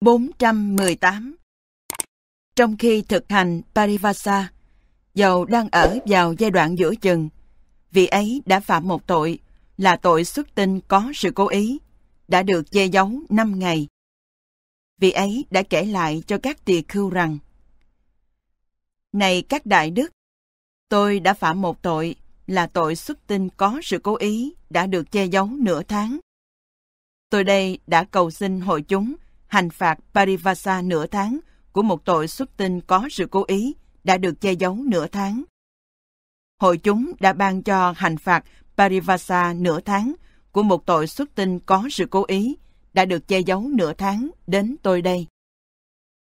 418 Trong khi thực hành Parivasa, dầu đang ở vào giai đoạn giữa chừng, vị ấy đã phạm một tội là tội xuất tinh có sự cố ý, đã được che giấu 5 ngày. Vị ấy đã kể lại cho các tỳ khưu rằng Này các đại đức, tôi đã phạm một tội là tội xuất tinh có sự cố ý đã được che giấu nửa tháng. Tôi đây đã cầu xin hội chúng hành phạt Parivasa nửa tháng của một tội xuất tinh có sự cố ý đã được che giấu nửa tháng. Hội chúng đã ban cho hành phạt Parivasa nửa tháng của một tội xuất tinh có sự cố ý đã được che giấu nửa tháng đến tôi đây.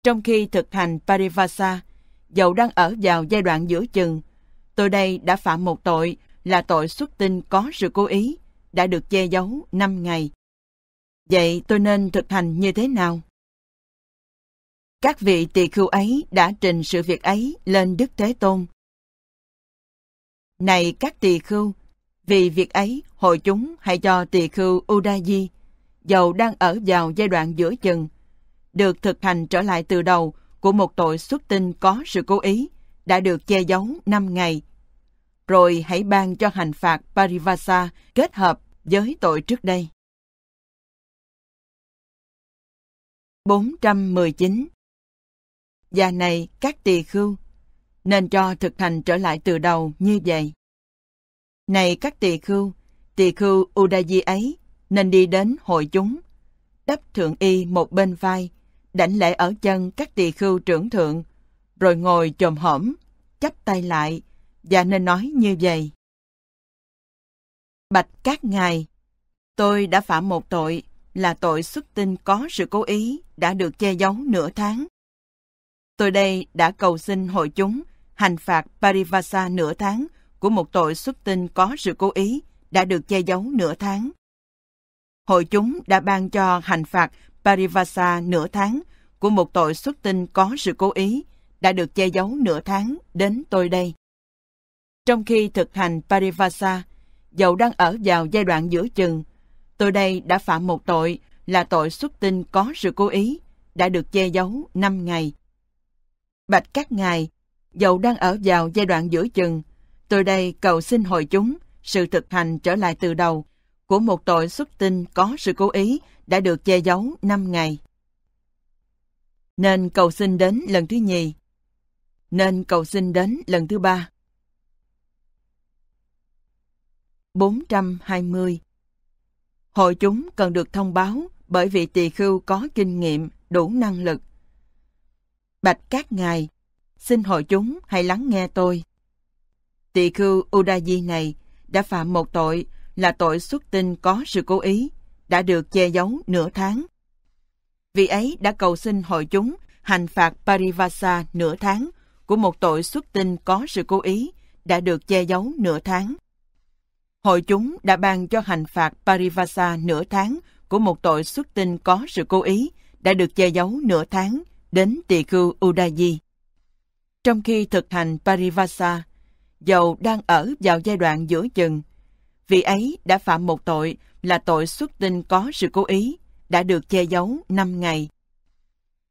Trong khi thực hành Parivasa, dầu đang ở vào giai đoạn giữa chừng, tôi đây đã phạm một tội là tội xuất tinh có sự cố ý, đã được che giấu 5 ngày. Vậy tôi nên thực hành như thế nào? Các vị tỳ khưu ấy đã trình sự việc ấy lên Đức Thế Tôn. Này các tỳ khưu, vì việc ấy hội chúng hãy cho tỳ khưu Udayi, dầu đang ở vào giai đoạn giữa chừng, được thực hành trở lại từ đầu của một tội xuất tinh có sự cố ý, đã được che giấu 5 ngày. Rồi hãy ban cho hành phạt Parivasa kết hợp với tội trước đây. 419 Và này các tỳ khưu, nên cho thực hành trở lại từ đầu như vậy. Này các tỳ khưu, tỳ khưu Udayi ấy nên đi đến hội chúng, đắp thượng y một bên vai, đảnh lễ ở chân các tỳ khưu trưởng thượng, rồi ngồi chồm hổm, chắp tay lại, và nên nói như vậy. Bạch các ngài, tôi đã phạm một tội, là tội xuất tinh có sự cố ý đã được che giấu nửa tháng. Tôi đây đã cầu xin hội chúng hành phạt Parivasa nửa tháng của một tội xuất tinh có sự cố ý đã được che giấu nửa tháng. Hội chúng đã ban cho hành phạt Parivasa nửa tháng của một tội xuất tinh có sự cố ý đã được che giấu nửa tháng đến tôi đây. Trong khi thực hành Parivasa, dầu đang ở vào giai đoạn giữa chừng tôi đây đã phạm một tội là tội xuất tinh có sự cố ý, đã được che giấu 5 ngày. Bạch các ngài, dầu đang ở vào giai đoạn giữa chừng, tôi đây cầu xin hội chúng sự thực hành trở lại từ đầu của một tội xuất tinh có sự cố ý đã được che giấu 5 ngày. Nên cầu xin đến lần thứ nhì. Nên cầu xin đến lần thứ ba. 420 Hội chúng cần được thông báo bởi vì tỳ khưu có kinh nghiệm, đủ năng lực. Bạch các ngài, xin hội chúng hãy lắng nghe tôi. Tỳ khưu Udayi này đã phạm một tội là tội xuất tinh có sự cố ý, đã được che giấu nửa tháng. Vì ấy đã cầu xin hội chúng hành phạt Parivasa nửa tháng của một tội xuất tinh có sự cố ý đã được che giấu nửa tháng hội chúng đã ban cho hành phạt Parivasa nửa tháng của một tội xuất tinh có sự cố ý đã được che giấu nửa tháng đến tỳ khưu Udayi. Trong khi thực hành Parivasa, dầu đang ở vào giai đoạn giữa chừng, vị ấy đã phạm một tội là tội xuất tinh có sự cố ý đã được che giấu 5 ngày.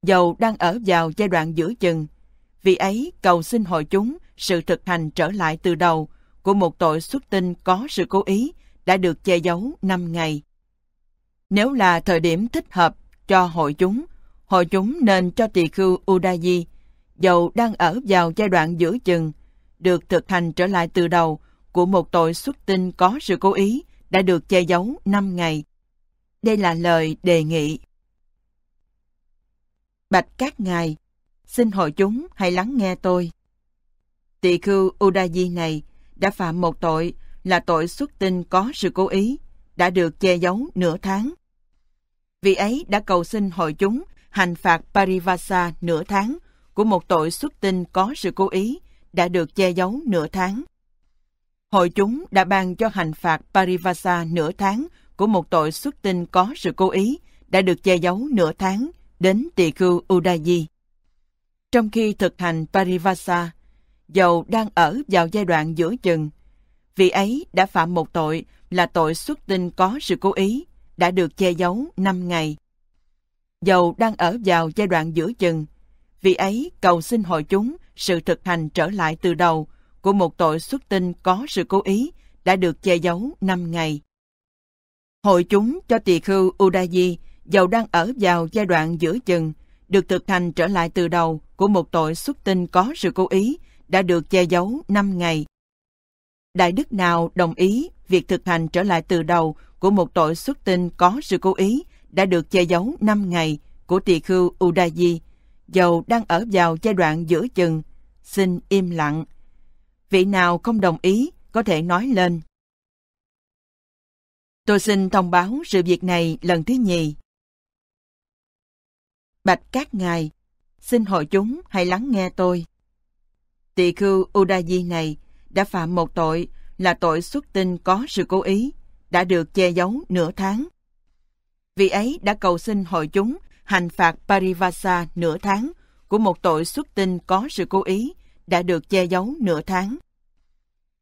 Dầu đang ở vào giai đoạn giữa chừng, vị ấy cầu xin hội chúng sự thực hành trở lại từ đầu – của một tội xuất tinh có sự cố ý đã được che giấu 5 ngày. Nếu là thời điểm thích hợp cho hội chúng, hội chúng nên cho tỳ khưu Udayi, dầu đang ở vào giai đoạn giữa chừng, được thực hành trở lại từ đầu của một tội xuất tinh có sự cố ý đã được che giấu 5 ngày. Đây là lời đề nghị. Bạch các ngài, xin hội chúng hãy lắng nghe tôi. Tỳ khưu Udayi này đã phạm một tội là tội xuất tinh có sự cố ý, đã được che giấu nửa tháng. Vị ấy đã cầu xin hội chúng hành phạt Parivasa nửa tháng của một tội xuất tinh có sự cố ý đã được che giấu nửa tháng. Hội chúng đã ban cho hành phạt Parivasa nửa tháng của một tội xuất tinh có sự cố ý đã được che giấu nửa tháng đến tỳ khưu Udayi. Trong khi thực hành Parivasa, dầu đang ở vào giai đoạn giữa chừng. Vị ấy đã phạm một tội là tội xuất tinh có sự cố ý, đã được che giấu 5 ngày. Dầu đang ở vào giai đoạn giữa chừng, vị ấy cầu xin hội chúng sự thực hành trở lại từ đầu của một tội xuất tinh có sự cố ý đã được che giấu 5 ngày. Hội chúng cho tỳ khưu Udayi dầu đang ở vào giai đoạn giữa chừng, được thực hành trở lại từ đầu của một tội xuất tinh có sự cố ý đã được che giấu 5 ngày. Đại đức nào đồng ý việc thực hành trở lại từ đầu của một tội xuất tinh có sự cố ý đã được che giấu 5 ngày của tỳ khưu Udayi, dầu đang ở vào giai đoạn giữa chừng, xin im lặng. Vị nào không đồng ý có thể nói lên. Tôi xin thông báo sự việc này lần thứ nhì. Bạch các ngài, xin hội chúng hãy lắng nghe tôi tỳ khưu Udayi này đã phạm một tội là tội xuất tinh có sự cố ý, đã được che giấu nửa tháng. Vì ấy đã cầu xin hội chúng hành phạt Parivasa nửa tháng của một tội xuất tinh có sự cố ý đã được che giấu nửa tháng.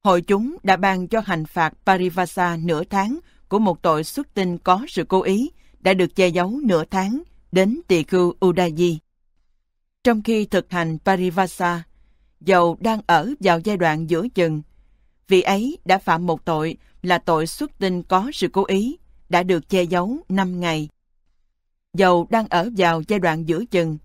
Hội chúng đã ban cho hành phạt Parivasa nửa tháng của một tội xuất tinh có sự cố ý đã được che giấu nửa tháng đến tỳ khưu Udayi. Trong khi thực hành Parivasa dầu đang ở vào giai đoạn giữa chừng. Vì ấy đã phạm một tội là tội xuất tinh có sự cố ý, đã được che giấu 5 ngày. Dầu đang ở vào giai đoạn giữa chừng,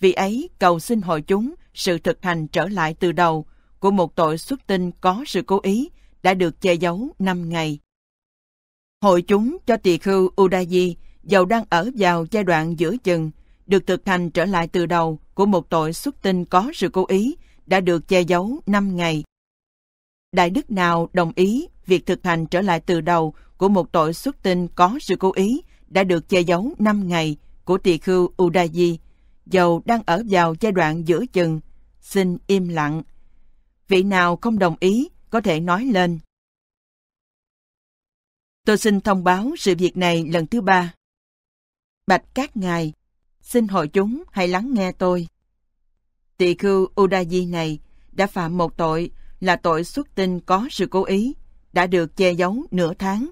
vì ấy cầu xin hội chúng sự thực hành trở lại từ đầu của một tội xuất tinh có sự cố ý đã được che giấu 5 ngày. Hội chúng cho tỳ khưu Udayi dầu đang ở vào giai đoạn giữa chừng, được thực hành trở lại từ đầu của một tội xuất tinh có sự cố ý đã được che giấu 5 ngày. Đại đức nào đồng ý việc thực hành trở lại từ đầu của một tội xuất tinh có sự cố ý đã được che giấu 5 ngày của tỳ khưu Udayi, dầu đang ở vào giai đoạn giữa chừng, xin im lặng. Vị nào không đồng ý có thể nói lên. Tôi xin thông báo sự việc này lần thứ ba. Bạch các ngài, xin hội chúng hãy lắng nghe tôi. Tỳ khưu Udayi này đã phạm một tội là tội xuất tinh có sự cố ý, đã được che giấu nửa tháng.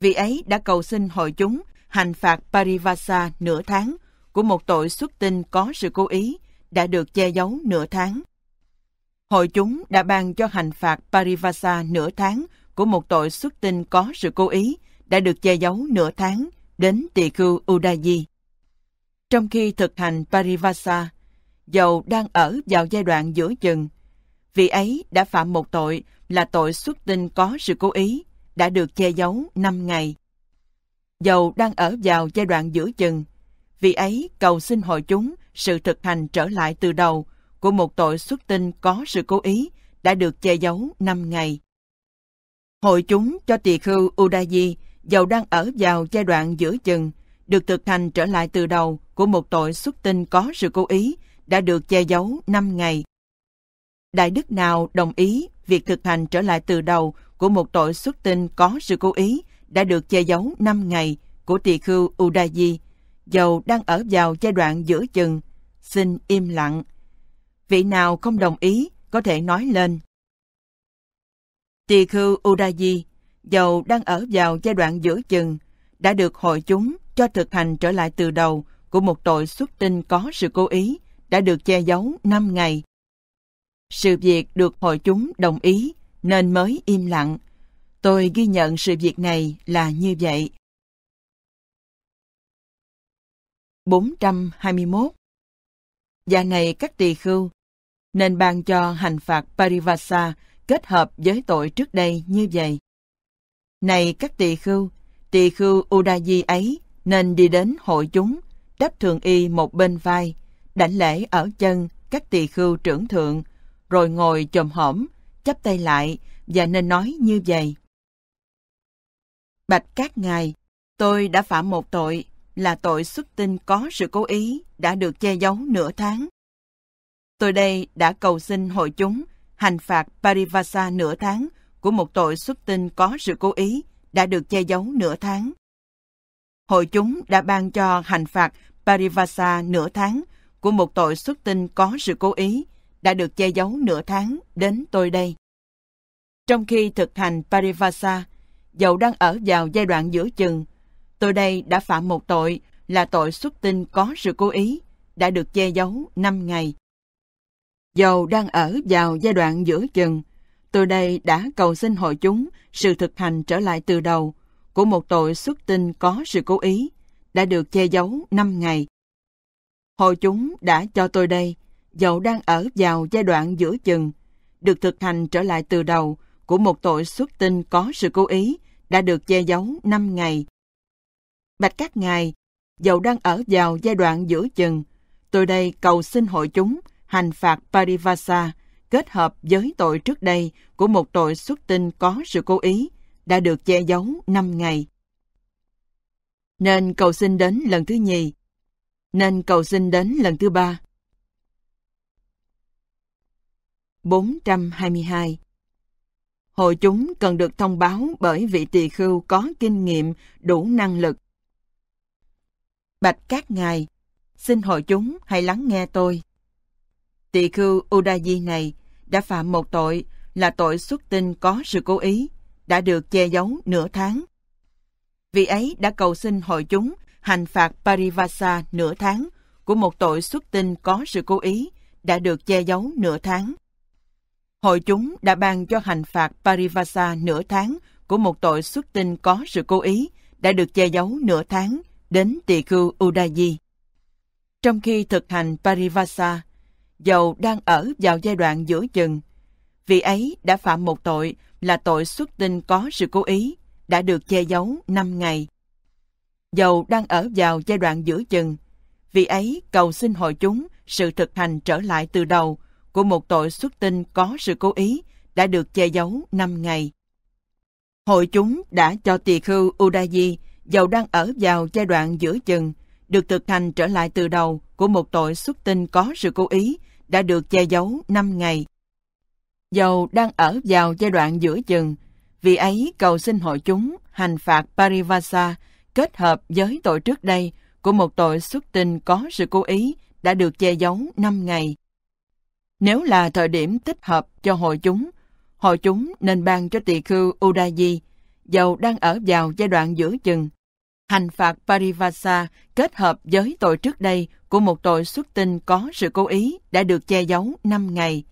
Vị ấy đã cầu xin hội chúng hành phạt Parivasa nửa tháng của một tội xuất tinh có sự cố ý đã được che giấu nửa tháng. Hội chúng đã ban cho hành phạt Parivasa nửa tháng của một tội xuất tinh có sự cố ý đã được che giấu nửa tháng đến tỳ khưu Udayi. Trong khi thực hành Parivasa, dầu đang ở vào giai đoạn giữa chừng. vì ấy đã phạm một tội là tội xuất tinh có sự cố ý, đã được che giấu 5 ngày. Dầu đang ở vào giai đoạn giữa chừng, vì ấy cầu xin hội chúng sự thực hành trở lại từ đầu của một tội xuất tinh có sự cố ý đã được che giấu 5 ngày. Hội chúng cho tỳ khưu Udayi dầu đang ở vào giai đoạn giữa chừng, được thực hành trở lại từ đầu của một tội xuất tinh có sự cố ý đã được che giấu 5 ngày. Đại đức nào đồng ý việc thực hành trở lại từ đầu của một tội xuất tinh có sự cố ý đã được che giấu 5 ngày của tỳ khưu Udayi, dầu đang ở vào giai đoạn giữa chừng, xin im lặng. Vị nào không đồng ý có thể nói lên. Tỳ khưu Udayi, dầu đang ở vào giai đoạn giữa chừng, đã được hội chúng cho thực hành trở lại từ đầu của một tội xuất tinh có sự cố ý đã được che giấu 5 ngày. Sự việc được hội chúng đồng ý nên mới im lặng. Tôi ghi nhận sự việc này là như vậy. 421 Và dạ này các tỳ khưu, nên ban cho hành phạt Parivasa kết hợp với tội trước đây như vậy. Này các tỳ khưu, tỳ khưu Udayi ấy nên đi đến hội chúng, đắp thường y một bên vai, đảnh lễ ở chân các tỳ khưu trưởng thượng, rồi ngồi chồm hổm, chắp tay lại và nên nói như vậy. Bạch các ngài, tôi đã phạm một tội là tội xuất tinh có sự cố ý đã được che giấu nửa tháng. Tôi đây đã cầu xin hội chúng hành phạt Parivasa nửa tháng của một tội xuất tinh có sự cố ý đã được che giấu nửa tháng. Hội chúng đã ban cho hành phạt Parivasa nửa tháng của một tội xuất tinh có sự cố ý đã được che giấu nửa tháng đến tôi đây. Trong khi thực hành Parivasa, dầu đang ở vào giai đoạn giữa chừng, tôi đây đã phạm một tội là tội xuất tinh có sự cố ý đã được che giấu 5 ngày. Dầu đang ở vào giai đoạn giữa chừng, tôi đây đã cầu xin hội chúng sự thực hành trở lại từ đầu của một tội xuất tinh có sự cố ý đã được che giấu 5 ngày. Hội chúng đã cho tôi đây, dầu đang ở vào giai đoạn giữa chừng, được thực hành trở lại từ đầu của một tội xuất tinh có sự cố ý đã được che giấu năm ngày. Bạch các ngài, dầu đang ở vào giai đoạn giữa chừng, tôi đây cầu xin hội chúng hành phạt Parivasa kết hợp với tội trước đây của một tội xuất tinh có sự cố ý đã được che giấu năm ngày. Nên cầu xin đến lần thứ nhì, nên cầu xin đến lần thứ ba. 422 Hội chúng cần được thông báo bởi vị tỳ khưu có kinh nghiệm, đủ năng lực. Bạch các ngài, xin hội chúng hãy lắng nghe tôi. Tỳ khưu Udayi này đã phạm một tội là tội xuất tinh có sự cố ý, đã được che giấu nửa tháng. Vì ấy đã cầu xin hội chúng hành phạt Parivasa nửa tháng của một tội xuất tinh có sự cố ý đã được che giấu nửa tháng. Hội chúng đã ban cho hành phạt Parivasa nửa tháng của một tội xuất tinh có sự cố ý đã được che giấu nửa tháng đến tỳ khưu Udayi. Trong khi thực hành Parivasa, dầu đang ở vào giai đoạn giữa chừng, vị ấy đã phạm một tội là tội xuất tinh có sự cố ý đã được che giấu 5 ngày dầu đang ở vào giai đoạn giữa chừng. Vì ấy, cầu xin hội chúng sự thực hành trở lại từ đầu của một tội xuất tinh có sự cố ý đã được che giấu 5 ngày. Hội chúng đã cho tỳ khưu Udayi, dầu đang ở vào giai đoạn giữa chừng, được thực hành trở lại từ đầu của một tội xuất tinh có sự cố ý đã được che giấu 5 ngày. Dầu đang ở vào giai đoạn giữa chừng, vì ấy cầu xin hội chúng hành phạt Parivasa kết hợp với tội trước đây của một tội xuất tinh có sự cố ý đã được che giấu 5 ngày. Nếu là thời điểm thích hợp cho hội chúng, hội chúng nên ban cho tỳ khưu Udayi, dầu đang ở vào giai đoạn giữa chừng. Hành phạt Parivasa kết hợp với tội trước đây của một tội xuất tinh có sự cố ý đã được che giấu 5 ngày.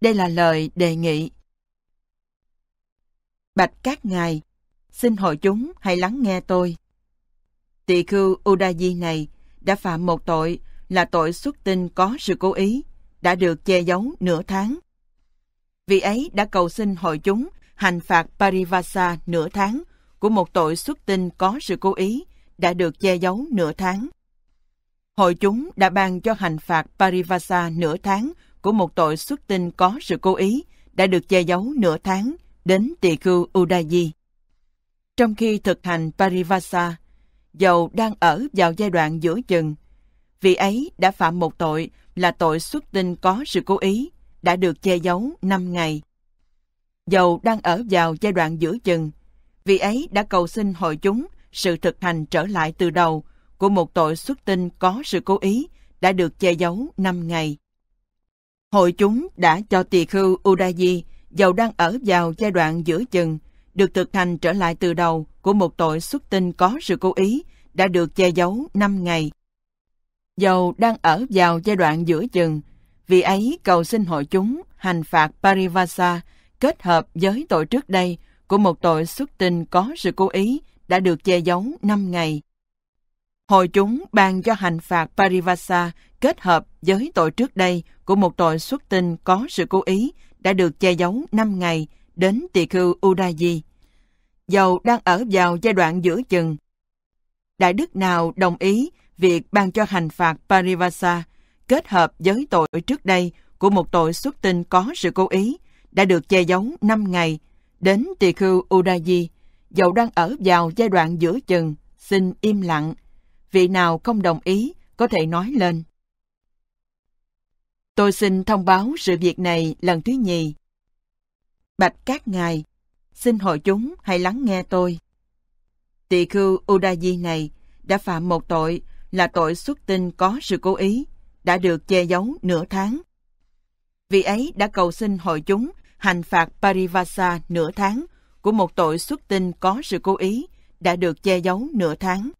Đây là lời đề nghị. Bạch các ngài, xin hội chúng hãy lắng nghe tôi. Tỳ khưu Udayi này đã phạm một tội là tội xuất tinh có sự cố ý, đã được che giấu nửa tháng. Vì ấy đã cầu xin hội chúng hành phạt Parivasa nửa tháng của một tội xuất tinh có sự cố ý đã được che giấu nửa tháng. Hội chúng đã ban cho hành phạt Parivasa nửa tháng của một tội xuất tinh có sự cố ý đã được che giấu nửa tháng đến tỳ khưu Udayi. Trong khi thực hành Parivasa, dầu đang ở vào giai đoạn giữa chừng. vị ấy đã phạm một tội là tội xuất tinh có sự cố ý, đã được che giấu 5 ngày. Dầu đang ở vào giai đoạn giữa chừng, vị ấy đã cầu xin hội chúng sự thực hành trở lại từ đầu của một tội xuất tinh có sự cố ý đã được che giấu 5 ngày. Hội chúng đã cho tỳ khưu Udayi, dầu đang ở vào giai đoạn giữa chừng, được thực hành trở lại từ đầu của một tội xuất tinh có sự cố ý đã được che giấu 5 ngày. Dầu đang ở vào giai đoạn giữa chừng, vì ấy cầu xin hội chúng hành phạt Parivasa kết hợp với tội trước đây của một tội xuất tinh có sự cố ý đã được che giấu 5 ngày. Hội chúng ban cho hành phạt Parivasa kết hợp với tội trước đây của một tội xuất tinh có sự cố ý đã được che giấu 5 ngày đến tỳ khưu Udayi dầu đang ở vào giai đoạn giữa chừng. Đại đức nào đồng ý việc ban cho hành phạt Parivasa kết hợp với tội trước đây của một tội xuất tinh có sự cố ý đã được che giấu 5 ngày đến tỳ khưu Udayi, dầu đang ở vào giai đoạn giữa chừng, xin im lặng. Vị nào không đồng ý có thể nói lên. Tôi xin thông báo sự việc này lần thứ nhì. Bạch các ngài, xin hội chúng hãy lắng nghe tôi. Tỳ khưu Udayi này đã phạm một tội là tội xuất tinh có sự cố ý, đã được che giấu nửa tháng. Vì ấy đã cầu xin hội chúng hành phạt Parivasa nửa tháng của một tội xuất tinh có sự cố ý đã được che giấu nửa tháng.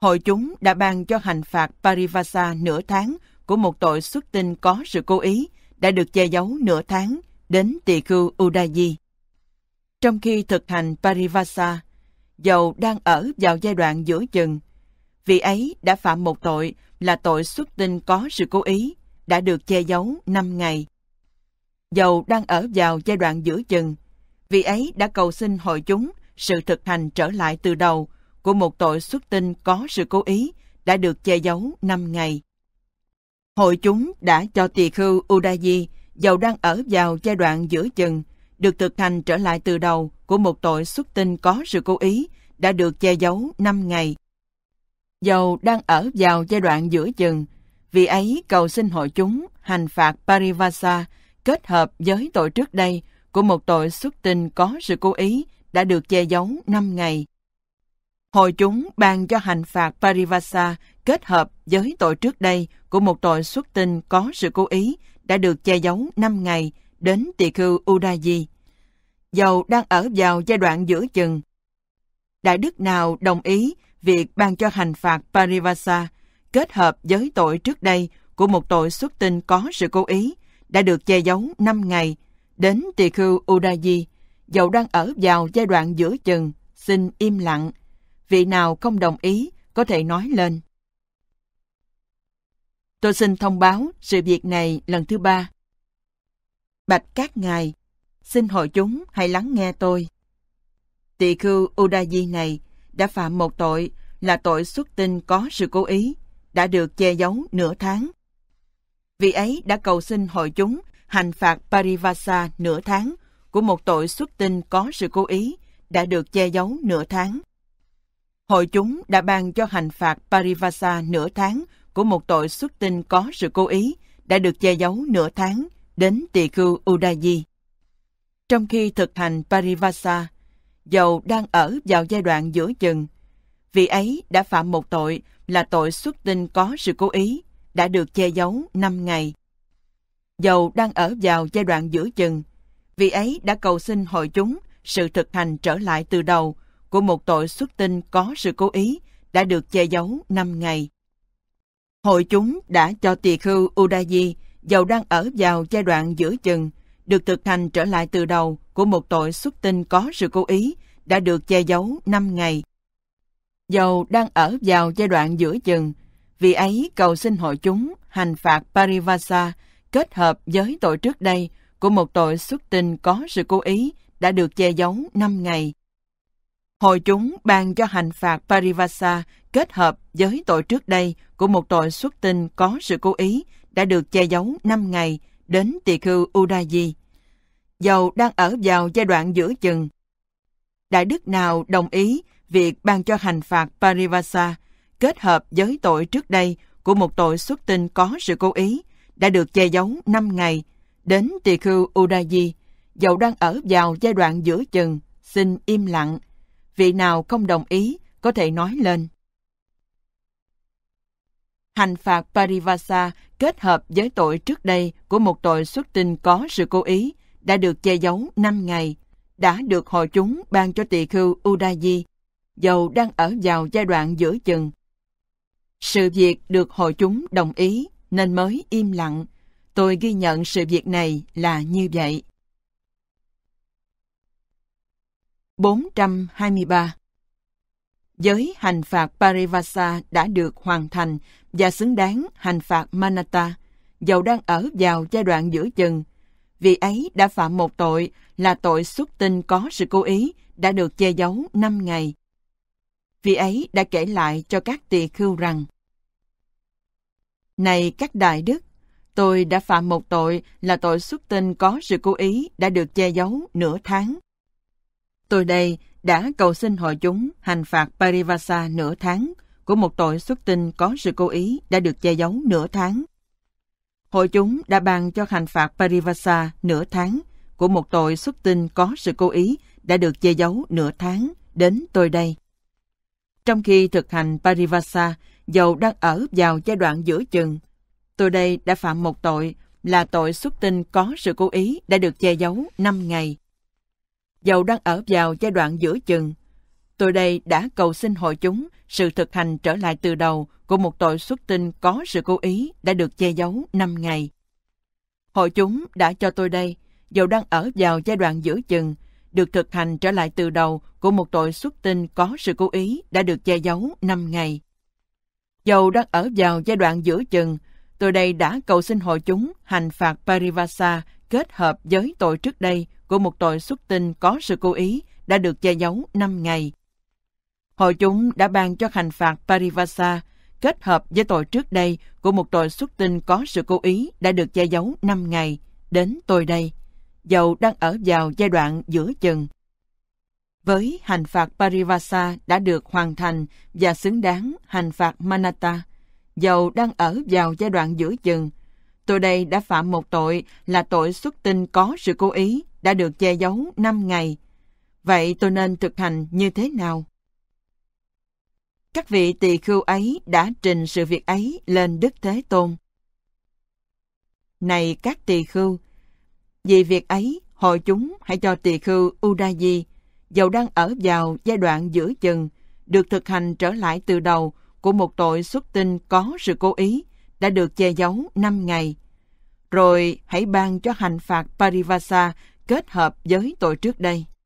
Hội chúng đã ban cho hành phạt Parivasa nửa tháng của một tội xuất tinh có sự cố ý đã được che giấu nửa tháng đến tỳ khưu Udayi. Trong khi thực hành Parivasa, dầu đang ở vào giai đoạn giữa chừng, vị ấy đã phạm một tội là tội xuất tinh có sự cố ý, đã được che giấu 5 ngày. Dầu đang ở vào giai đoạn giữa chừng, vị ấy đã cầu xin hội chúng sự thực hành trở lại từ đầu của một tội xuất tinh có sự cố ý đã được che giấu 5 ngày. Hội chúng đã cho tỳ khưu Udayi, dầu đang ở vào giai đoạn giữa chừng, được thực hành trở lại từ đầu của một tội xuất tinh có sự cố ý đã được che giấu 5 ngày. Dầu đang ở vào giai đoạn giữa chừng, vì ấy cầu xin hội chúng hành phạt Parivasa kết hợp với tội trước đây của một tội xuất tinh có sự cố ý đã được che giấu 5 ngày. Hội chúng ban cho hành phạt Parivasa kết hợp với tội trước đây của một tội xuất tinh có sự cố ý đã được che giấu 5 ngày – đến tỳ khưu Udayi. Dầu đang ở vào giai đoạn giữa chừng, đại đức nào đồng ý việc ban cho hành phạt Parivasa kết hợp với tội trước đây của một tội xuất tinh có sự cố ý đã được che giấu 5 ngày đến tỳ khưu Udayi, dầu đang ở vào giai đoạn giữa chừng, xin im lặng. Vị nào không đồng ý có thể nói lên. Tôi xin thông báo sự việc này lần thứ ba. Bạch các ngài, xin hội chúng hãy lắng nghe tôi. Tỳ khưu Udayi này đã phạm một tội là tội xuất tinh có sự cố ý, đã được che giấu nửa tháng. vị ấy đã cầu xin hội chúng hành phạt Parivasa nửa tháng của một tội xuất tinh có sự cố ý đã được che giấu nửa tháng. Hội chúng đã ban cho hành phạt Parivasa nửa tháng của một tội xuất tinh có sự cố ý đã được che giấu nửa tháng đến tỳ khưu Udayi. Trong khi thực hành Parivasa, dầu đang ở vào giai đoạn giữa chừng, vị ấy đã phạm một tội là tội xuất tinh có sự cố ý, đã được che giấu 5 ngày. Dầu đang ở vào giai đoạn giữa chừng, vị ấy đã cầu xin hội chúng sự thực hành trở lại từ đầu của một tội xuất tinh có sự cố ý đã được che giấu 5 ngày. Hội chúng đã cho tỳ khưu Udayi dầu đang ở vào giai đoạn giữa chừng, được thực hành trở lại từ đầu của một tội xuất tinh có sự cố ý đã được che giấu 5 ngày. Dầu đang ở vào giai đoạn giữa chừng, vì ấy cầu xin hội chúng hành phạt Parivasa kết hợp với tội trước đây của một tội xuất tinh có sự cố ý đã được che giấu 5 ngày. Hội chúng ban cho hành phạt Parivasa kết hợp với tội trước đây của một tội xuất tinh có sự cố ý đã được che giấu 5 ngày đến tỳ khưu Udayi. Dầu đang ở vào giai đoạn giữa chừng. Đại đức nào đồng ý việc ban cho hành phạt Parivasa kết hợp với tội trước đây của một tội xuất tinh có sự cố ý đã được che giấu 5 ngày đến tỳ khưu Udayi, dầu đang ở vào giai đoạn giữa chừng, xin im lặng. Vị nào không đồng ý có thể nói lên hành phạt Parivasa kết hợp với tội trước đây của một tội xuất tinh có sự cố ý đã được che giấu 5 ngày, đã được hội chúng ban cho tỳ khưu Udayi, dầu đang ở vào giai đoạn giữa chừng. Sự việc được hội chúng đồng ý nên mới im lặng. Tôi ghi nhận sự việc này là như vậy. 423 Giới hành phạt Parivasa đã được hoàn thành và xứng đáng hành phạt Manata, dầu đang ở vào giai đoạn giữa chừng. Vì ấy đã phạm một tội là tội xuất tinh có sự cố ý đã được che giấu 5 ngày. Vì ấy đã kể lại cho các tỳ khưu rằng Này các đại đức, tôi đã phạm một tội là tội xuất tinh có sự cố ý đã được che giấu nửa tháng. Tôi đây đã cầu xin hội chúng hành phạt Parivasa nửa tháng, của một tội xuất tinh có sự cố ý đã được che giấu nửa tháng. Hội chúng đã bàn cho hành phạt Parivasa nửa tháng của một tội xuất tinh có sự cố ý đã được che giấu nửa tháng đến tôi đây. Trong khi thực hành Parivasa, dầu đang ở vào giai đoạn giữa chừng, tôi đây đã phạm một tội là tội xuất tinh có sự cố ý đã được che giấu 5 ngày. Dầu đang ở vào giai đoạn giữa chừng, Tôi đây đã cầu xin hội chúng sự thực hành trở lại từ đầu của một tội xuất tinh có sự cố ý đã được che giấu 5 ngày. Hội chúng đã cho tôi đây, dầu đang ở vào giai đoạn giữa chừng, được thực hành trở lại từ đầu của một tội xuất tinh có sự cố ý đã được che giấu 5 ngày. Dầu đang ở vào giai đoạn giữa chừng, tôi đây đã cầu xin hội chúng hành phạt Parivasa kết hợp với tội trước đây của một tội xuất tinh có sự cố ý đã được che giấu 5 ngày hội chúng đã ban cho hành phạt Parivasa kết hợp với tội trước đây của một tội xuất tinh có sự cố ý đã được che giấu 5 ngày đến tôi đây. Dầu đang ở vào giai đoạn giữa chừng. Với hành phạt Parivasa đã được hoàn thành và xứng đáng hành phạt Manata, dầu đang ở vào giai đoạn giữa chừng, tôi đây đã phạm một tội là tội xuất tinh có sự cố ý đã được che giấu 5 ngày. Vậy tôi nên thực hành như thế nào? các vị tỳ khưu ấy đã trình sự việc ấy lên Đức Thế Tôn. Này các tỳ khưu, vì việc ấy, hội chúng hãy cho tỳ khưu Udayi, dầu đang ở vào giai đoạn giữa chừng, được thực hành trở lại từ đầu của một tội xuất tinh có sự cố ý, đã được che giấu 5 ngày. Rồi hãy ban cho hành phạt Parivasa kết hợp với tội trước đây.